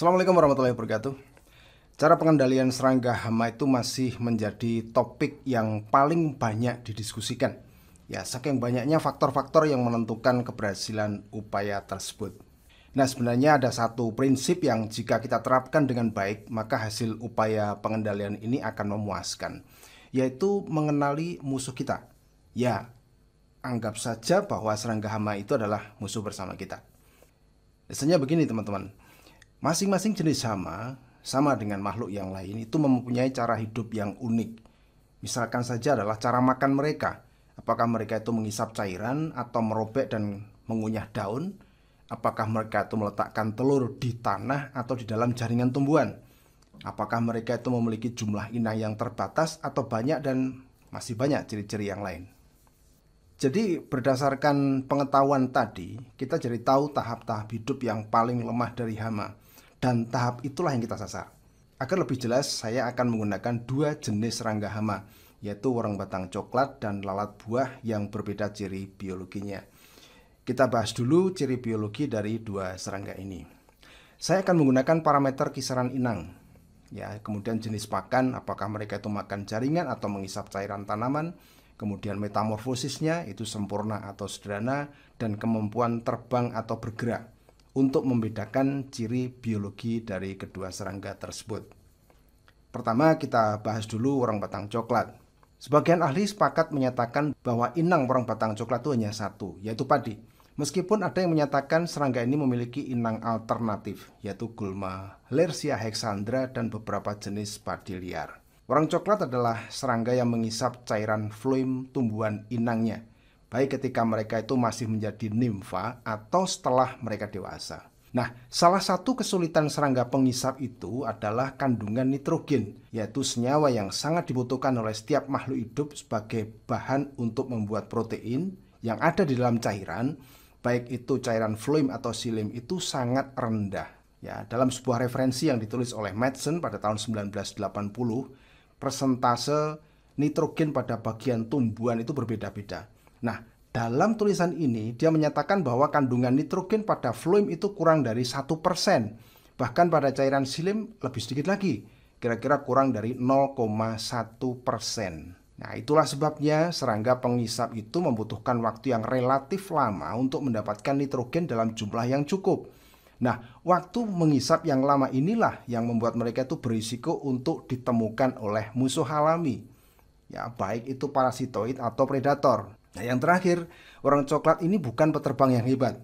Assalamualaikum warahmatullahi wabarakatuh. Cara pengendalian serangga hama itu masih menjadi topik yang paling banyak didiskusikan. Ya, saking banyaknya faktor-faktor yang menentukan keberhasilan upaya tersebut. Nah, sebenarnya ada satu prinsip yang jika kita terapkan dengan baik, maka hasil upaya pengendalian ini akan memuaskan, yaitu mengenali musuh kita. Ya, anggap saja bahwa serangga hama itu adalah musuh bersama kita. Biasanya begini, teman-teman Masing-masing jenis hama sama dengan makhluk yang lain itu mempunyai cara hidup yang unik. Misalkan saja adalah cara makan mereka. Apakah mereka itu mengisap cairan atau merobek dan mengunyah daun? Apakah mereka itu meletakkan telur di tanah atau di dalam jaringan tumbuhan? Apakah mereka itu memiliki jumlah inang yang terbatas atau banyak dan masih banyak ciri-ciri yang lain? Jadi berdasarkan pengetahuan tadi, kita jadi tahu tahap-tahap hidup yang paling lemah dari hama dan tahap itulah yang kita sasar. Agar lebih jelas, saya akan menggunakan dua jenis serangga hama, yaitu warung batang coklat dan lalat buah yang berbeda ciri biologinya. Kita bahas dulu ciri biologi dari dua serangga ini. Saya akan menggunakan parameter kisaran inang, ya kemudian jenis pakan, apakah mereka itu makan jaringan atau mengisap cairan tanaman, kemudian metamorfosisnya itu sempurna atau sederhana, dan kemampuan terbang atau bergerak untuk membedakan ciri biologi dari kedua serangga tersebut. Pertama, kita bahas dulu orang batang coklat. Sebagian ahli sepakat menyatakan bahwa inang orang batang coklat itu hanya satu, yaitu padi. Meskipun ada yang menyatakan serangga ini memiliki inang alternatif, yaitu gulma, lersia hexandra, dan beberapa jenis padi liar. Orang coklat adalah serangga yang mengisap cairan fluim tumbuhan inangnya, baik ketika mereka itu masih menjadi nimfa atau setelah mereka dewasa. Nah, salah satu kesulitan serangga pengisap itu adalah kandungan nitrogen, yaitu senyawa yang sangat dibutuhkan oleh setiap makhluk hidup sebagai bahan untuk membuat protein yang ada di dalam cairan, baik itu cairan fluim atau silim itu sangat rendah. Ya, dalam sebuah referensi yang ditulis oleh Madsen pada tahun 1980, persentase nitrogen pada bagian tumbuhan itu berbeda-beda Nah, dalam tulisan ini dia menyatakan bahwa kandungan nitrogen pada fluim itu kurang dari 1%. Bahkan pada cairan silim lebih sedikit lagi, kira-kira kurang dari 0,1%. Nah, itulah sebabnya serangga pengisap itu membutuhkan waktu yang relatif lama untuk mendapatkan nitrogen dalam jumlah yang cukup. Nah, waktu mengisap yang lama inilah yang membuat mereka itu berisiko untuk ditemukan oleh musuh alami. Ya, baik itu parasitoid atau predator. Nah, yang terakhir, orang coklat ini bukan peterbang yang hebat.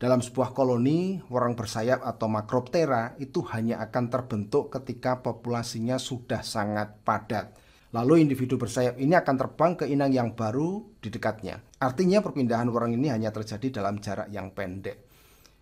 Dalam sebuah koloni, orang bersayap atau makroptera itu hanya akan terbentuk ketika populasinya sudah sangat padat. Lalu individu bersayap ini akan terbang ke inang yang baru di dekatnya. Artinya perpindahan orang ini hanya terjadi dalam jarak yang pendek.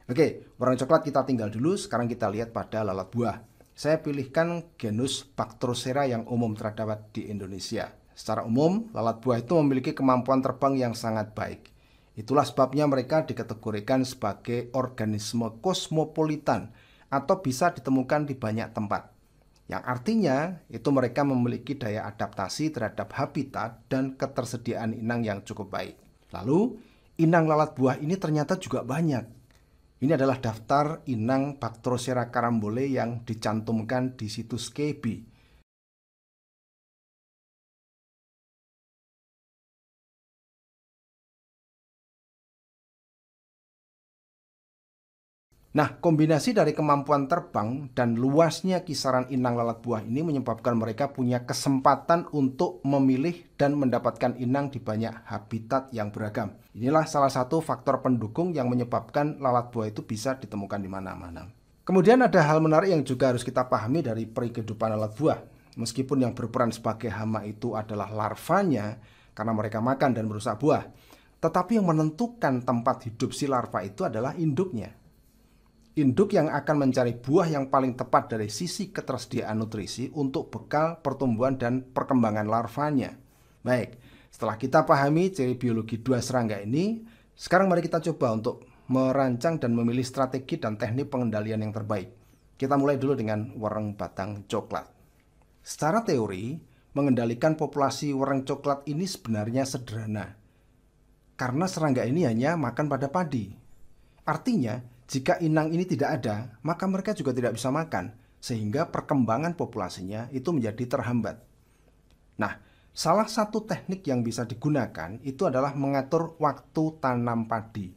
Oke, orang coklat kita tinggal dulu, sekarang kita lihat pada lalat buah. Saya pilihkan genus Bactrosera yang umum terdapat di Indonesia. Secara umum, lalat buah itu memiliki kemampuan terbang yang sangat baik. Itulah sebabnya mereka dikategorikan sebagai organisme kosmopolitan atau bisa ditemukan di banyak tempat. Yang artinya, itu mereka memiliki daya adaptasi terhadap habitat dan ketersediaan inang yang cukup baik. Lalu, inang lalat buah ini ternyata juga banyak. Ini adalah daftar inang Bactrocera carambole yang dicantumkan di situs KB Nah, kombinasi dari kemampuan terbang dan luasnya kisaran inang lalat buah ini menyebabkan mereka punya kesempatan untuk memilih dan mendapatkan inang di banyak habitat yang beragam. Inilah salah satu faktor pendukung yang menyebabkan lalat buah itu bisa ditemukan di mana-mana. Kemudian ada hal menarik yang juga harus kita pahami dari peri kehidupan lalat buah. Meskipun yang berperan sebagai hama itu adalah larvanya karena mereka makan dan merusak buah, tetapi yang menentukan tempat hidup si larva itu adalah induknya. Induk yang akan mencari buah yang paling tepat dari sisi ketersediaan nutrisi untuk bekal pertumbuhan dan perkembangan larvanya. Baik, setelah kita pahami ciri biologi dua serangga ini, sekarang mari kita coba untuk merancang dan memilih strategi dan teknik pengendalian yang terbaik. Kita mulai dulu dengan wereng batang coklat. Secara teori, mengendalikan populasi wereng coklat ini sebenarnya sederhana. Karena serangga ini hanya makan pada padi. Artinya, jika inang ini tidak ada, maka mereka juga tidak bisa makan, sehingga perkembangan populasinya itu menjadi terhambat. Nah, salah satu teknik yang bisa digunakan itu adalah mengatur waktu tanam padi.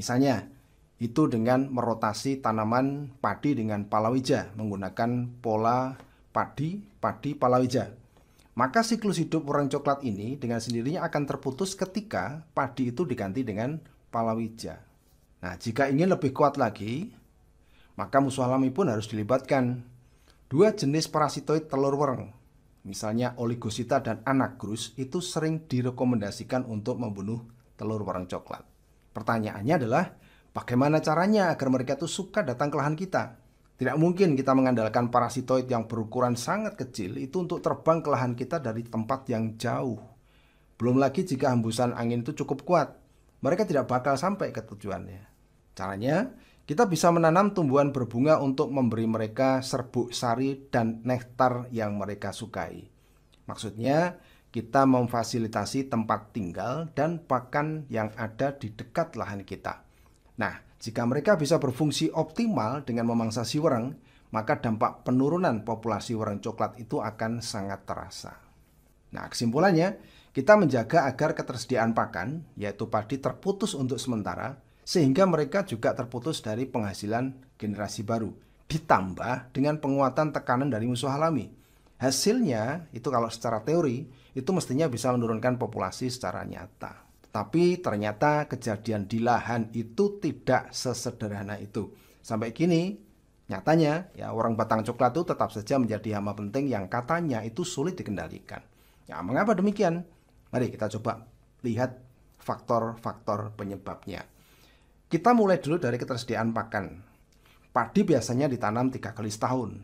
Misalnya, itu dengan merotasi tanaman padi dengan palawija menggunakan pola padi, padi, palawija. Maka siklus hidup orang coklat ini dengan sendirinya akan terputus ketika padi itu diganti dengan palawija. Nah, jika ingin lebih kuat lagi, maka musuh alami pun harus dilibatkan. Dua jenis parasitoid telur wereng, misalnya oligosita dan anagrus, itu sering direkomendasikan untuk membunuh telur wereng coklat. Pertanyaannya adalah, bagaimana caranya agar mereka itu suka datang ke lahan kita? Tidak mungkin kita mengandalkan parasitoid yang berukuran sangat kecil itu untuk terbang ke lahan kita dari tempat yang jauh. Belum lagi jika hembusan angin itu cukup kuat, mereka tidak bakal sampai ke tujuannya. Caranya, kita bisa menanam tumbuhan berbunga untuk memberi mereka serbuk sari dan nektar yang mereka sukai. Maksudnya, kita memfasilitasi tempat tinggal dan pakan yang ada di dekat lahan kita. Nah, jika mereka bisa berfungsi optimal dengan memangsa siwereng, maka dampak penurunan populasi warang coklat itu akan sangat terasa. Nah, kesimpulannya, kita menjaga agar ketersediaan pakan, yaitu padi terputus untuk sementara, sehingga mereka juga terputus dari penghasilan generasi baru. Ditambah dengan penguatan tekanan dari musuh alami. Hasilnya, itu kalau secara teori, itu mestinya bisa menurunkan populasi secara nyata. Tapi ternyata kejadian di lahan itu tidak sesederhana itu. Sampai kini, nyatanya ya orang batang coklat itu tetap saja menjadi hama penting yang katanya itu sulit dikendalikan. Ya, mengapa demikian? Mari kita coba lihat faktor-faktor penyebabnya. Kita mulai dulu dari ketersediaan pakan. Padi biasanya ditanam tiga kali setahun,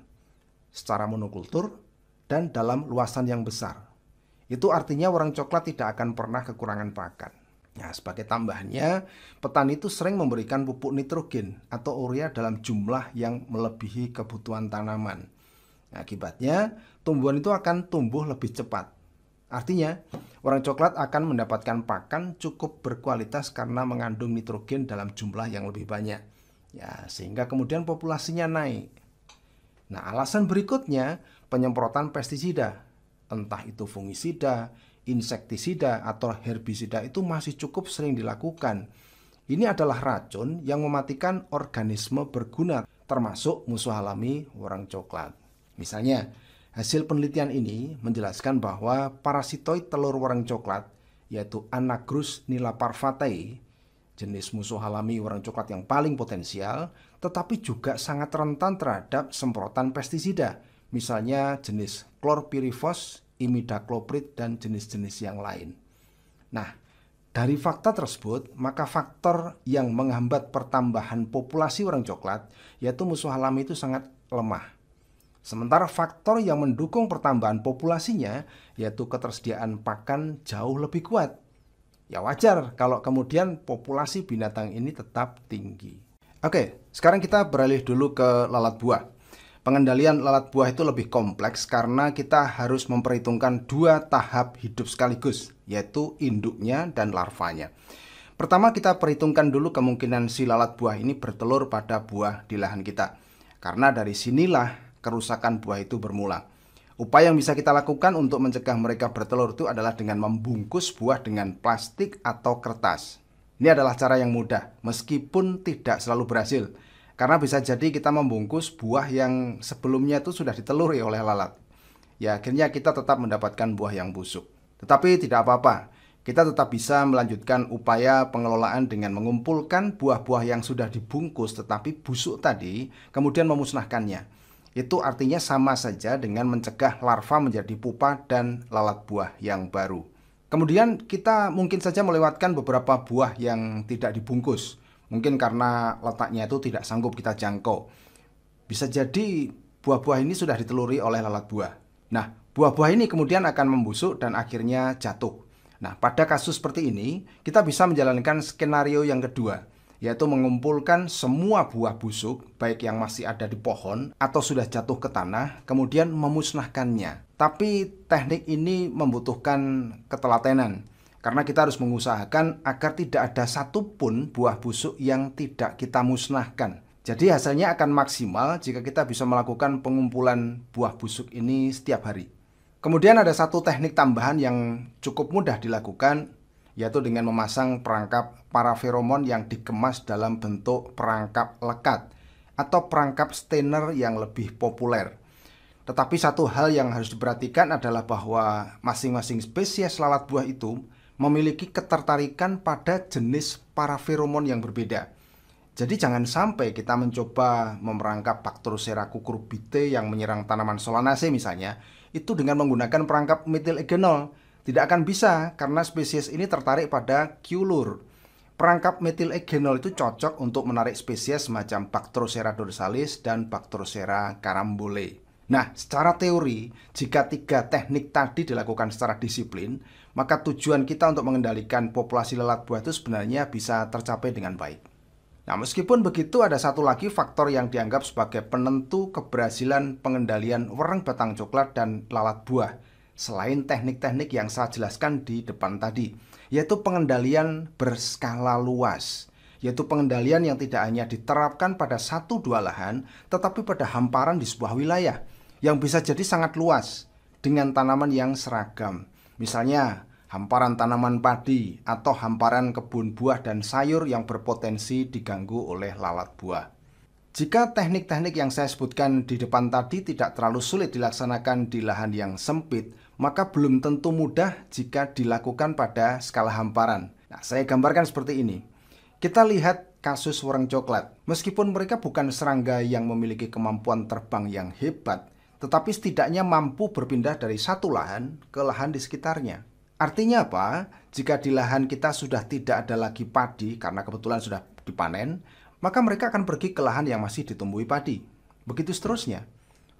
secara monokultur dan dalam luasan yang besar. Itu artinya orang coklat tidak akan pernah kekurangan pakan. Nah, sebagai tambahannya, petani itu sering memberikan pupuk nitrogen atau urea dalam jumlah yang melebihi kebutuhan tanaman. akibatnya, tumbuhan itu akan tumbuh lebih cepat Artinya, orang coklat akan mendapatkan pakan cukup berkualitas karena mengandung nitrogen dalam jumlah yang lebih banyak. Ya, sehingga kemudian populasinya naik. Nah, alasan berikutnya penyemprotan pestisida, entah itu fungisida, insektisida atau herbisida itu masih cukup sering dilakukan. Ini adalah racun yang mematikan organisme berguna termasuk musuh alami orang coklat. Misalnya, Hasil penelitian ini menjelaskan bahwa parasitoid telur warang coklat yaitu Anagrus nilaparvatae jenis musuh alami warang coklat yang paling potensial tetapi juga sangat rentan terhadap semprotan pestisida misalnya jenis chlorpyrifos, imidacloprid dan jenis-jenis yang lain. Nah, dari fakta tersebut, maka faktor yang menghambat pertambahan populasi orang coklat, yaitu musuh alami itu sangat lemah. Sementara faktor yang mendukung pertambahan populasinya yaitu ketersediaan pakan jauh lebih kuat. Ya wajar kalau kemudian populasi binatang ini tetap tinggi. Oke, sekarang kita beralih dulu ke lalat buah. Pengendalian lalat buah itu lebih kompleks karena kita harus memperhitungkan dua tahap hidup sekaligus, yaitu induknya dan larvanya. Pertama kita perhitungkan dulu kemungkinan si lalat buah ini bertelur pada buah di lahan kita. Karena dari sinilah kerusakan buah itu bermula. Upaya yang bisa kita lakukan untuk mencegah mereka bertelur itu adalah dengan membungkus buah dengan plastik atau kertas. Ini adalah cara yang mudah, meskipun tidak selalu berhasil. Karena bisa jadi kita membungkus buah yang sebelumnya itu sudah diteluri oleh lalat. Ya akhirnya kita tetap mendapatkan buah yang busuk. Tetapi tidak apa-apa, kita tetap bisa melanjutkan upaya pengelolaan dengan mengumpulkan buah-buah yang sudah dibungkus tetapi busuk tadi, kemudian memusnahkannya itu artinya sama saja dengan mencegah larva menjadi pupa dan lalat buah yang baru. Kemudian kita mungkin saja melewatkan beberapa buah yang tidak dibungkus, mungkin karena letaknya itu tidak sanggup kita jangkau. Bisa jadi buah-buah ini sudah diteluri oleh lalat buah. Nah, buah-buah ini kemudian akan membusuk dan akhirnya jatuh. Nah, pada kasus seperti ini, kita bisa menjalankan skenario yang kedua, yaitu mengumpulkan semua buah busuk, baik yang masih ada di pohon atau sudah jatuh ke tanah, kemudian memusnahkannya. Tapi teknik ini membutuhkan ketelatenan, karena kita harus mengusahakan agar tidak ada satupun buah busuk yang tidak kita musnahkan. Jadi hasilnya akan maksimal jika kita bisa melakukan pengumpulan buah busuk ini setiap hari. Kemudian ada satu teknik tambahan yang cukup mudah dilakukan, yaitu dengan memasang perangkap paraferomon yang dikemas dalam bentuk perangkap lekat atau perangkap stainer yang lebih populer. Tetapi satu hal yang harus diperhatikan adalah bahwa masing-masing spesies lalat buah itu memiliki ketertarikan pada jenis paraferomon yang berbeda. Jadi jangan sampai kita mencoba memerangkap faktor sera kukurbite yang menyerang tanaman solanase misalnya, itu dengan menggunakan perangkap metil egenol tidak akan bisa karena spesies ini tertarik pada q Perangkap metil egenol itu cocok untuk menarik spesies semacam Bactrocera dorsalis dan Bactrocera carambole. Nah, secara teori, jika tiga teknik tadi dilakukan secara disiplin, maka tujuan kita untuk mengendalikan populasi lalat buah itu sebenarnya bisa tercapai dengan baik. Nah, meskipun begitu ada satu lagi faktor yang dianggap sebagai penentu keberhasilan pengendalian wereng batang coklat dan lalat buah, selain teknik-teknik yang saya jelaskan di depan tadi, yaitu pengendalian berskala luas, yaitu pengendalian yang tidak hanya diterapkan pada satu dua lahan, tetapi pada hamparan di sebuah wilayah yang bisa jadi sangat luas dengan tanaman yang seragam. Misalnya, hamparan tanaman padi atau hamparan kebun buah dan sayur yang berpotensi diganggu oleh lalat buah. Jika teknik-teknik yang saya sebutkan di depan tadi tidak terlalu sulit dilaksanakan di lahan yang sempit, maka belum tentu mudah jika dilakukan pada skala hamparan. Nah, saya gambarkan seperti ini. Kita lihat kasus orang coklat. Meskipun mereka bukan serangga yang memiliki kemampuan terbang yang hebat, tetapi setidaknya mampu berpindah dari satu lahan ke lahan di sekitarnya. Artinya apa? Jika di lahan kita sudah tidak ada lagi padi karena kebetulan sudah dipanen, maka mereka akan pergi ke lahan yang masih ditumbuhi padi. Begitu seterusnya,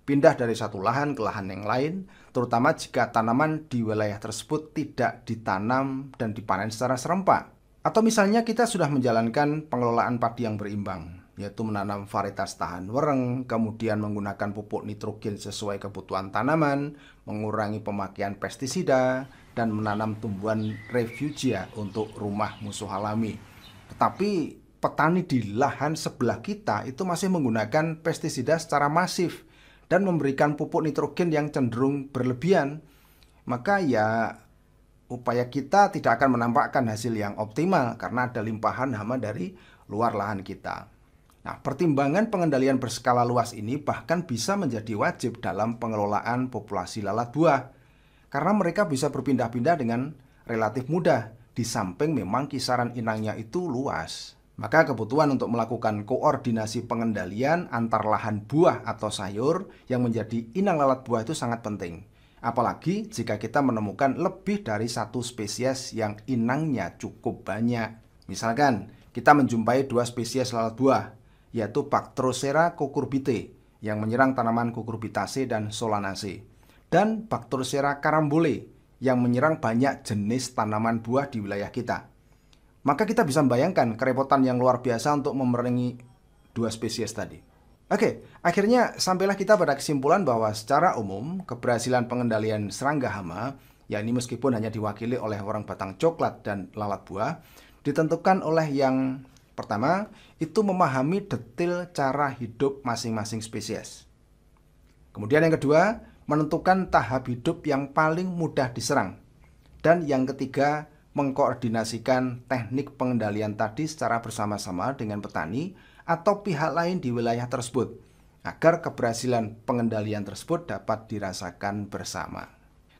pindah dari satu lahan ke lahan yang lain, terutama jika tanaman di wilayah tersebut tidak ditanam dan dipanen secara serempak. Atau misalnya kita sudah menjalankan pengelolaan padi yang berimbang, yaitu menanam varietas tahan wereng, kemudian menggunakan pupuk nitrogen sesuai kebutuhan tanaman, mengurangi pemakaian pestisida, dan menanam tumbuhan refugia untuk rumah musuh alami. Tetapi petani di lahan sebelah kita itu masih menggunakan pestisida secara masif dan memberikan pupuk nitrogen yang cenderung berlebihan, maka ya upaya kita tidak akan menampakkan hasil yang optimal karena ada limpahan hama dari luar lahan kita. Nah, pertimbangan pengendalian berskala luas ini bahkan bisa menjadi wajib dalam pengelolaan populasi lalat buah karena mereka bisa berpindah-pindah dengan relatif mudah di samping memang kisaran inangnya itu luas. Maka kebutuhan untuk melakukan koordinasi pengendalian antar lahan buah atau sayur yang menjadi inang lalat buah itu sangat penting. Apalagi jika kita menemukan lebih dari satu spesies yang inangnya cukup banyak. Misalkan, kita menjumpai dua spesies lalat buah, yaitu Bactrocera cucurbitae yang menyerang tanaman cucurbitaceae dan solanaceae, dan Bactrocera carambole yang menyerang banyak jenis tanaman buah di wilayah kita. Maka kita bisa membayangkan kerepotan yang luar biasa untuk memerangi dua spesies tadi. Oke, akhirnya sampailah kita pada kesimpulan bahwa secara umum keberhasilan pengendalian serangga hama, yakni meskipun hanya diwakili oleh orang batang coklat dan lalat buah, ditentukan oleh yang pertama itu memahami detail cara hidup masing-masing spesies. Kemudian yang kedua, menentukan tahap hidup yang paling mudah diserang. Dan yang ketiga, mengkoordinasikan teknik pengendalian tadi secara bersama-sama dengan petani atau pihak lain di wilayah tersebut agar keberhasilan pengendalian tersebut dapat dirasakan bersama.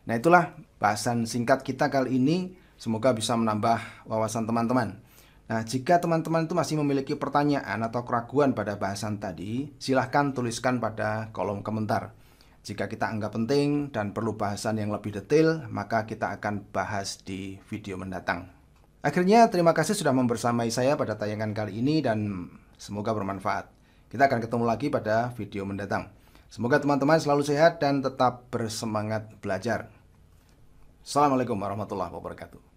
Nah itulah bahasan singkat kita kali ini. Semoga bisa menambah wawasan teman-teman. Nah, jika teman-teman itu masih memiliki pertanyaan atau keraguan pada bahasan tadi, silahkan tuliskan pada kolom komentar. Jika kita anggap penting dan perlu bahasan yang lebih detail, maka kita akan bahas di video mendatang. Akhirnya, terima kasih sudah membersamai saya pada tayangan kali ini dan semoga bermanfaat. Kita akan ketemu lagi pada video mendatang. Semoga teman-teman selalu sehat dan tetap bersemangat belajar. Assalamualaikum warahmatullahi wabarakatuh.